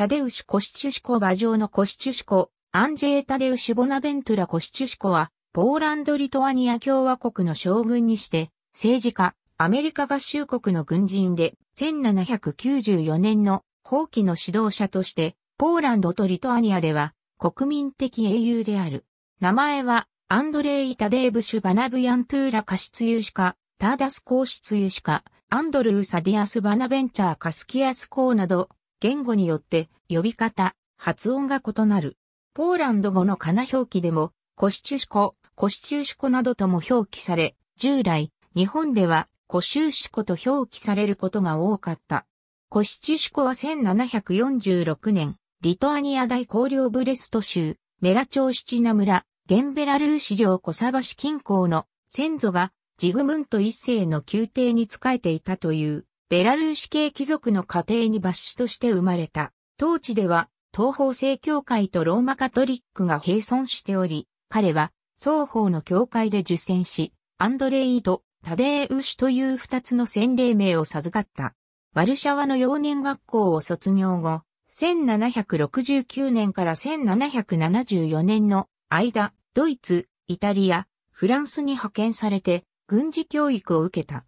タデウシュ・コシチュシコ馬上のコシチュシコ、アンジェー・タデウシュ・ボナベントラ・コシチュシコは、ポーランド・リトアニア共和国の将軍にして、政治家、アメリカ合衆国の軍人で、1794年の後期の指導者として、ポーランドとリトアニアでは、国民的英雄である。名前は、アンドレイ・タデーブシュ・バナブヤントゥーラ・カシツユシカ、ターダス・コーシツユシカ、アンドルー・サディアス・バナベンチャー・カスキアス・コーなど、言語によって呼び方、発音が異なる。ポーランド語のカナ表記でも、コシチュシコ、コシチュシコなどとも表記され、従来、日本ではコシューシコと表記されることが多かった。コシチュシコは1746年、リトアニア大公領ブレスト州、メラ町シチナ村、ゲンベラルーシ領コサバシ近郊の先祖がジグムント一世の宮廷に仕えていたというベラルーシ系貴族の家庭に罰子として生まれた。当地では、東方正教会とローマカトリックが並存しており、彼は双方の教会で受選し、アンドレイとタデーウシュという二つの洗礼名を授かった。ワルシャワの幼年学校を卒業後、1769年から1774年の間、ドイツ、イタリア、フランスに派遣されて軍事教育を受けた。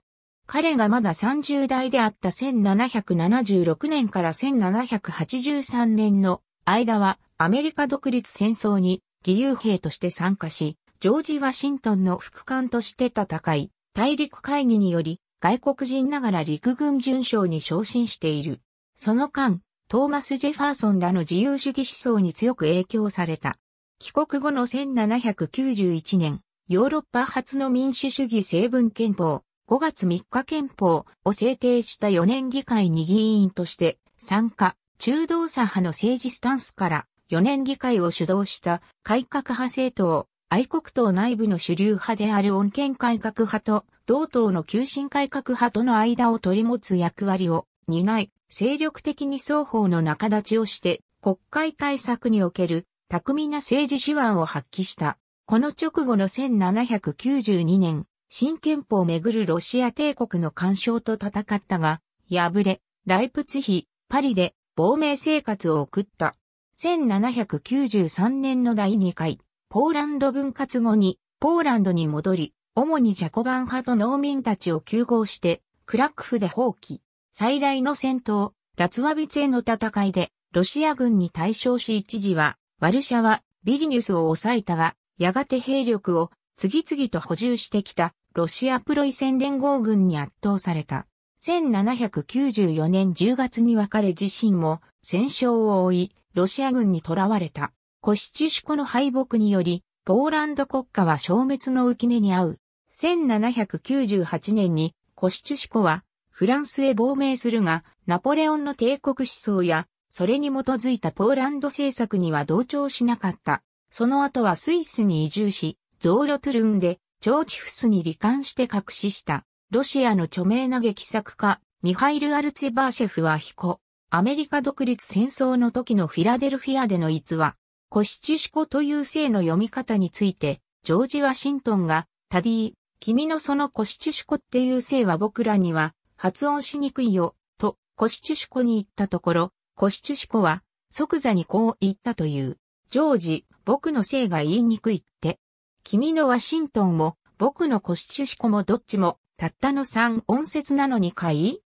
彼がまだ30代であった1776年から1783年の間はアメリカ独立戦争に義勇兵として参加し、ジョージ・ワシントンの副官として戦い、大陸会議により外国人ながら陸軍巡将に昇進している。その間、トーマス・ジェファーソンらの自由主義思想に強く影響された。帰国後の1791年、ヨーロッパ初の民主主義成分憲法、5月3日憲法を制定した4年議会に議員として参加、中道左派の政治スタンスから4年議会を主導した改革派政党、愛国党内部の主流派である穏健改革派と同党の急進改革派との間を取り持つ役割を担い、精力的に双方の仲立ちをして国会対策における巧みな政治手腕を発揮した。この直後の1792年、新憲法をめぐるロシア帝国の干渉と戦ったが、敗れ、ライプツヒ、パリで亡命生活を送った。1793年の第2回、ポーランド分割後に、ポーランドに戻り、主にジャコバン派と農民たちを休合して、クラックフで放棄。最大の戦闘、ラツワビツへの戦いで、ロシア軍に対象し一時は、ワルシャワ、ビリニュスを抑えたが、やがて兵力を次々と補充してきたロシアプロイセン連合軍に圧倒された。1794年10月に別れ自身も戦勝を追い、ロシア軍に囚われた。コシチュシコの敗北により、ポーランド国家は消滅の浮き目に遭う。1798年にコシチュシコはフランスへ亡命するが、ナポレオンの帝国思想や、それに基づいたポーランド政策には同調しなかった。その後はスイスに移住し、ゾーロトゥルンでジョーチフスに罹患して隠しした、ロシアの著名な劇作家、ミハイル・アルツェバーシェフは彦、アメリカ独立戦争の時のフィラデルフィアでの逸話、コシチュシコという姓の読み方について、ジョージ・ワシントンが、タディー、君のそのコシチュシコっていう姓は僕らには発音しにくいよ、と、コシチュシコに言ったところ、コシチュシコは即座にこう言ったという。ジョージ、僕の姓が言いにくいって、君のワシントンも、僕のコシチュシコもどっちも、たったの3音節なのにかい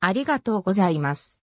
ありがとうございます。